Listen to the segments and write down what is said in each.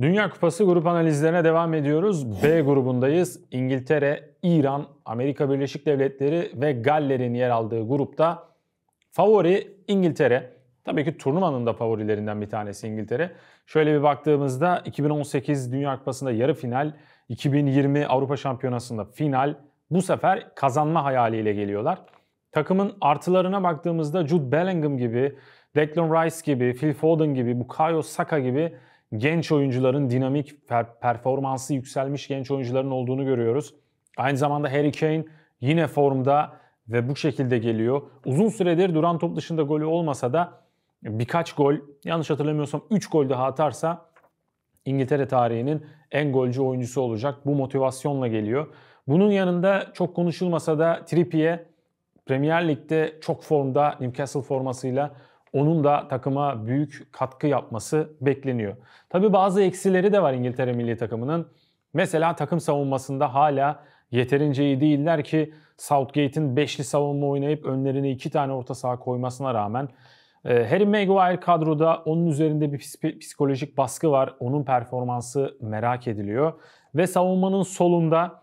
Dünya Kupası grup analizlerine devam ediyoruz. B grubundayız. İngiltere, İran, Amerika Birleşik Devletleri ve Galler'in yer aldığı grupta favori İngiltere. Tabii ki turnuvanın da favorilerinden bir tanesi İngiltere. Şöyle bir baktığımızda 2018 Dünya Kupası'nda yarı final, 2020 Avrupa Şampiyonası'nda final. Bu sefer kazanma hayaliyle geliyorlar. Takımın artılarına baktığımızda Jude Bellingham gibi, Declan Rice gibi, Phil Foden gibi, Bukayo Saka gibi genç oyuncuların dinamik performansı yükselmiş genç oyuncuların olduğunu görüyoruz. Aynı zamanda Harry Kane yine formda ve bu şekilde geliyor. Uzun süredir duran top dışında golü olmasa da birkaç gol, yanlış hatırlamıyorsam 3 gol daha atarsa İngiltere tarihinin en golcü oyuncusu olacak. Bu motivasyonla geliyor. Bunun yanında çok konuşulmasa da Trippier Premier Lig'de çok formda Newcastle formasıyla onun da takıma büyük katkı yapması bekleniyor. Tabi bazı eksileri de var İngiltere milli takımının. Mesela takım savunmasında hala yeterince iyi değiller ki Southgate'in beşli savunma oynayıp önlerine iki tane orta saha koymasına rağmen e, Harry Maguire kadroda onun üzerinde bir psikolojik baskı var. Onun performansı merak ediliyor. Ve savunmanın solunda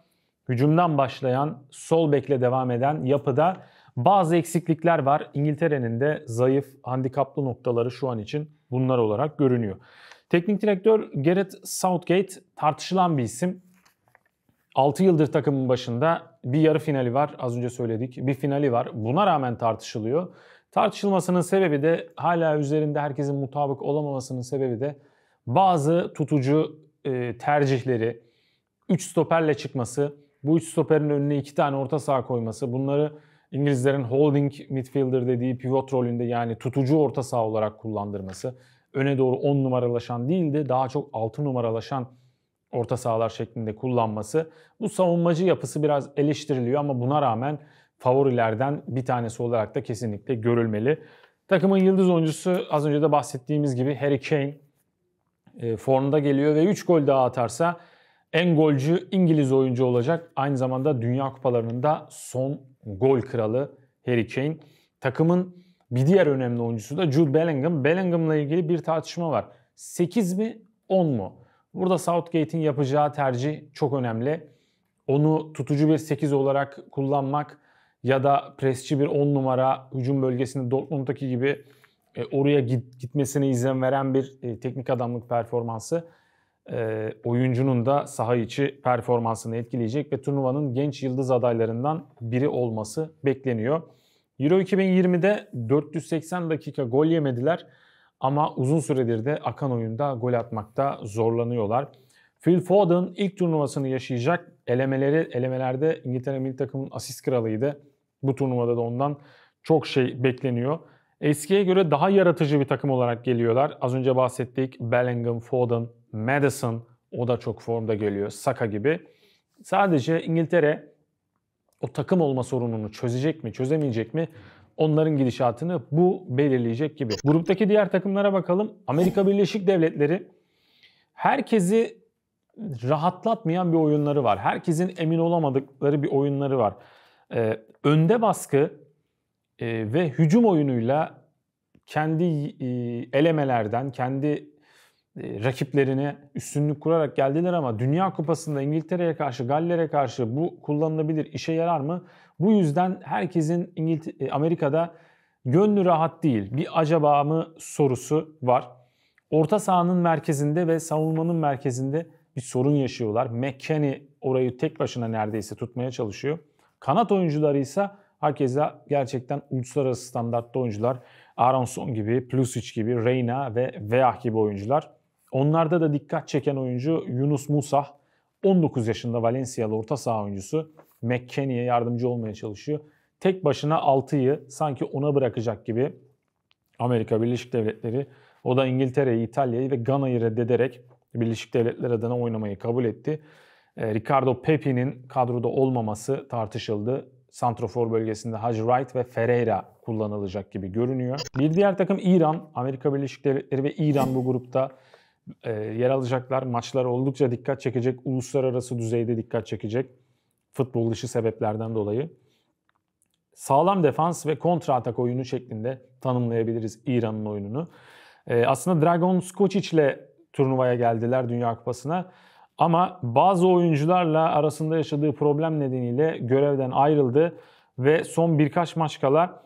hücumdan başlayan sol bekle devam eden yapıda bazı eksiklikler var. İngiltere'nin de zayıf, handikaplı noktaları şu an için bunlar olarak görünüyor. Teknik direktör Gareth Southgate tartışılan bir isim. 6 yıldır takımın başında bir yarı finali var az önce söyledik. Bir finali var. Buna rağmen tartışılıyor. Tartışılmasının sebebi de hala üzerinde herkesin mutabık olamamasının sebebi de bazı tutucu e, tercihleri, 3 stoperle çıkması, bu 3 stoperin önüne 2 tane orta saha koyması, bunları İngilizlerin holding midfielder dediği pivot rolünde yani tutucu orta saha olarak kullandırması. Öne doğru 10 numaralaşan değil de daha çok 6 numaralaşan orta sahalar şeklinde kullanması. Bu savunmacı yapısı biraz eleştiriliyor ama buna rağmen favorilerden bir tanesi olarak da kesinlikle görülmeli. Takımın yıldız oyuncusu az önce de bahsettiğimiz gibi Harry Kane e, formda geliyor ve 3 gol daha atarsa en golcü İngiliz oyuncu olacak. Aynı zamanda Dünya Kupalarının da son gol kralı Harry Kane. Takımın bir diğer önemli oyuncusu da Jude Bellingham. Bellingham'la ilgili bir tartışma var. 8 mi 10 mu? Burada Southgate'in yapacağı tercih çok önemli. Onu tutucu bir 8 olarak kullanmak ya da presçi bir 10 numara hücum bölgesinde Dortmund'daki gibi e, oraya gitmesine izin veren bir e, teknik adamlık performansı e, oyuncunun da saha içi performansını etkileyecek ve turnuvanın genç yıldız adaylarından biri olması bekleniyor. Euro 2020'de 480 dakika gol yemediler ama uzun süredir de akan oyunda gol atmakta zorlanıyorlar. Phil Foden ilk turnuvasını yaşayacak elemeleri elemelerde İngiltere milli takımının asist kralıydı. Bu turnuvada da ondan çok şey bekleniyor. Eskiye göre daha yaratıcı bir takım olarak geliyorlar. Az önce bahsettik Bellingham, Foden, Madison o da çok formda geliyor. Saka gibi. Sadece İngiltere o takım olma sorununu çözecek mi, çözemeyecek mi? Onların gidişatını bu belirleyecek gibi. Gruptaki diğer takımlara bakalım. Amerika Birleşik Devletleri herkesi rahatlatmayan bir oyunları var. Herkesin emin olamadıkları bir oyunları var. Ee, önde baskı e, ve hücum oyunuyla kendi e, elemelerden, kendi e, rakiplerine üstünlük kurarak geldiler ama Dünya Kupası'nda İngiltere'ye karşı, Galler'e karşı bu kullanılabilir, işe yarar mı? Bu yüzden herkesin İngiltere, Amerika'da gönlü rahat değil. Bir acaba mı sorusu var. Orta sahanın merkezinde ve savunmanın merkezinde bir sorun yaşıyorlar. McKennie orayı tek başına neredeyse tutmaya çalışıyor. Kanat oyuncuları ise Hakeza gerçekten uluslararası standartta oyuncular. Aronson gibi, Plusic gibi, Reyna ve Veah gibi oyuncular. Onlarda da dikkat çeken oyuncu Yunus Musa, 19 yaşında Valencia'lı orta saha oyuncusu. McKennie'ye yardımcı olmaya çalışıyor. Tek başına 6'yı sanki ona bırakacak gibi Amerika Birleşik Devletleri o da İngiltere'yi, İtalya'yı ve Gana'yı reddederek Birleşik Devletler adına oynamayı kabul etti. Ricardo Pepi'nin kadroda olmaması tartışıldı. Santrofor bölgesinde Haj Wright ve Ferreira kullanılacak gibi görünüyor. Bir diğer takım İran. Amerika Birleşik Devletleri ve İran bu grupta e, yer alacaklar. Maçlar oldukça dikkat çekecek. Uluslararası düzeyde dikkat çekecek. Futbol dışı sebeplerden dolayı. Sağlam defans ve kontra atak oyunu şeklinde tanımlayabiliriz İran'ın oyununu. E, aslında Dragon Skocic ile turnuvaya geldiler Dünya Kupası'na. Ama bazı oyuncularla arasında yaşadığı problem nedeniyle görevden ayrıldı ve son birkaç maç kala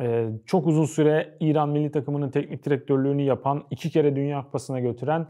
e, çok uzun süre İran milli takımının teknik direktörlüğünü yapan, iki kere Dünya Kupası'na götüren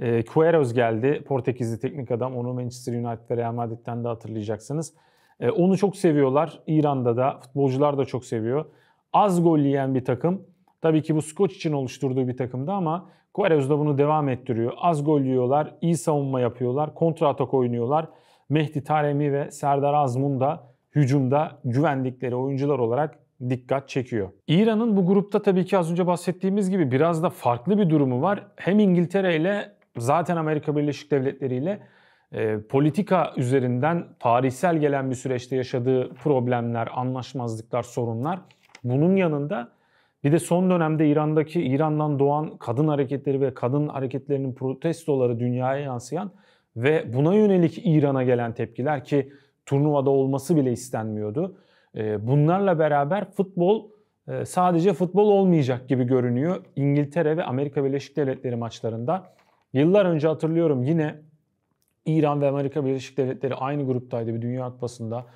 e, Queiroz geldi. Portekizli teknik adam. Onu Manchester United ve Real Madrid'den de hatırlayacaksınız. E, onu çok seviyorlar. İran'da da futbolcular da çok seviyor. Az gol yiyen bir takım. Tabii ki bu Skoç için oluşturduğu bir takımdı ama Quaresma da bunu devam ettiriyor. Az gol yiyorlar, iyi savunma yapıyorlar, kontra atak oynuyorlar. Mehdi Taremi ve Serdar Azmun da hücumda güvendikleri oyuncular olarak dikkat çekiyor. İran'ın bu grupta tabii ki az önce bahsettiğimiz gibi biraz da farklı bir durumu var. Hem İngiltere ile zaten Amerika Birleşik Devletleri ile e, politika üzerinden tarihsel gelen bir süreçte yaşadığı problemler, anlaşmazlıklar, sorunlar. Bunun yanında bir de son dönemde İran'daki İran'dan doğan kadın hareketleri ve kadın hareketlerinin protestoları dünyaya yansıyan ve buna yönelik İran'a gelen tepkiler ki turnuvada olması bile istenmiyordu. Ee, bunlarla beraber futbol e, sadece futbol olmayacak gibi görünüyor. İngiltere ve Amerika Birleşik Devletleri maçlarında yıllar önce hatırlıyorum yine İran ve Amerika Birleşik Devletleri aynı gruptaydı bir Dünya Kupası'nda.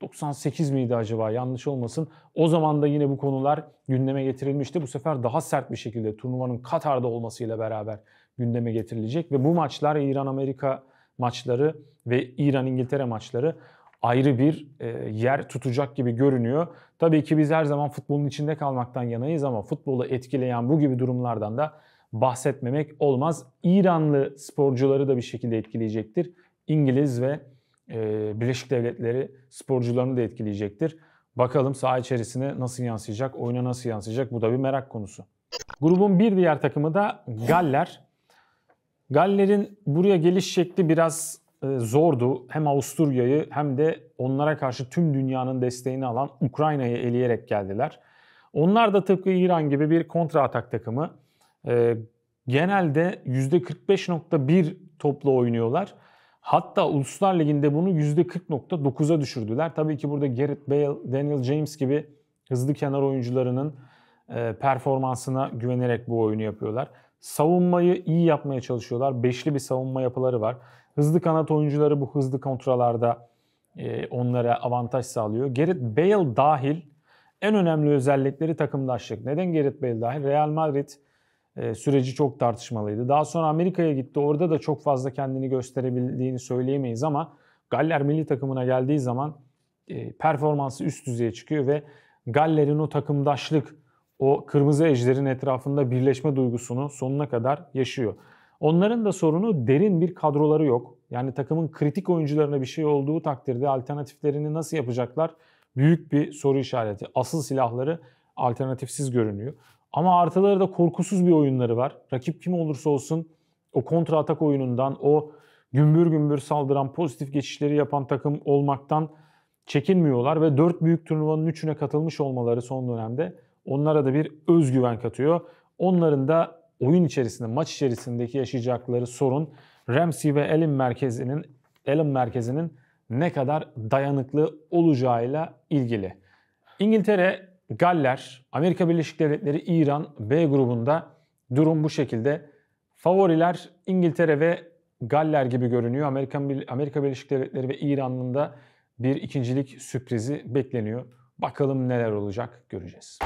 98 miydi acaba yanlış olmasın. O zaman da yine bu konular gündeme getirilmişti. Bu sefer daha sert bir şekilde turnuvanın Katar'da olmasıyla beraber gündeme getirilecek. Ve bu maçlar İran-Amerika maçları ve İran-İngiltere maçları ayrı bir e, yer tutacak gibi görünüyor. Tabii ki biz her zaman futbolun içinde kalmaktan yanayız ama futbolu etkileyen bu gibi durumlardan da bahsetmemek olmaz. İranlı sporcuları da bir şekilde etkileyecektir. İngiliz ve ee, Birleşik Devletleri sporcularını da etkileyecektir. Bakalım saha içerisine nasıl yansıyacak, oyuna nasıl yansıyacak bu da bir merak konusu. Grubun bir diğer takımı da Galler. Galler'in buraya geliş şekli biraz e, zordu. Hem Avusturya'yı hem de onlara karşı tüm dünyanın desteğini alan Ukrayna'yı eleyerek geldiler. Onlar da tıpkı İran gibi bir kontra atak takımı. E, genelde %45.1 topla oynuyorlar. Hatta Uluslar Ligi'nde bunu %40.9'a düşürdüler. Tabii ki burada Gareth Bale, Daniel James gibi hızlı kenar oyuncularının e, performansına güvenerek bu oyunu yapıyorlar. Savunmayı iyi yapmaya çalışıyorlar. Beşli bir savunma yapıları var. Hızlı kanat oyuncuları bu hızlı kontralarda e, onlara avantaj sağlıyor. Gareth Bale dahil en önemli özellikleri takımdaşlık. Neden Gareth Bale dahil? Real Madrid ee, süreci çok tartışmalıydı. Daha sonra Amerika'ya gitti. Orada da çok fazla kendini gösterebildiğini söyleyemeyiz ama Galler milli takımına geldiği zaman e, performansı üst düzeye çıkıyor ve Galler'in o takımdaşlık, o kırmızı ejderin etrafında birleşme duygusunu sonuna kadar yaşıyor. Onların da sorunu derin bir kadroları yok. Yani takımın kritik oyuncularına bir şey olduğu takdirde alternatiflerini nasıl yapacaklar? Büyük bir soru işareti. Asıl silahları alternatifsiz görünüyor. Ama artıları da korkusuz bir oyunları var. Rakip kim olursa olsun o kontra atak oyunundan, o gümbür gümbür saldıran, pozitif geçişleri yapan takım olmaktan çekinmiyorlar ve dört büyük turnuvanın üçüne katılmış olmaları son dönemde onlara da bir özgüven katıyor. Onların da oyun içerisinde, maç içerisindeki yaşayacakları sorun Ramsey ve Allen merkezinin Allen merkezinin ne kadar dayanıklı olacağıyla ilgili. İngiltere Galler, Amerika Birleşik Devletleri, İran B grubunda durum bu şekilde. Favoriler İngiltere ve Galler gibi görünüyor. Amerika, Amerika Birleşik Devletleri ve İran'ın da bir ikincilik sürprizi bekleniyor. Bakalım neler olacak göreceğiz.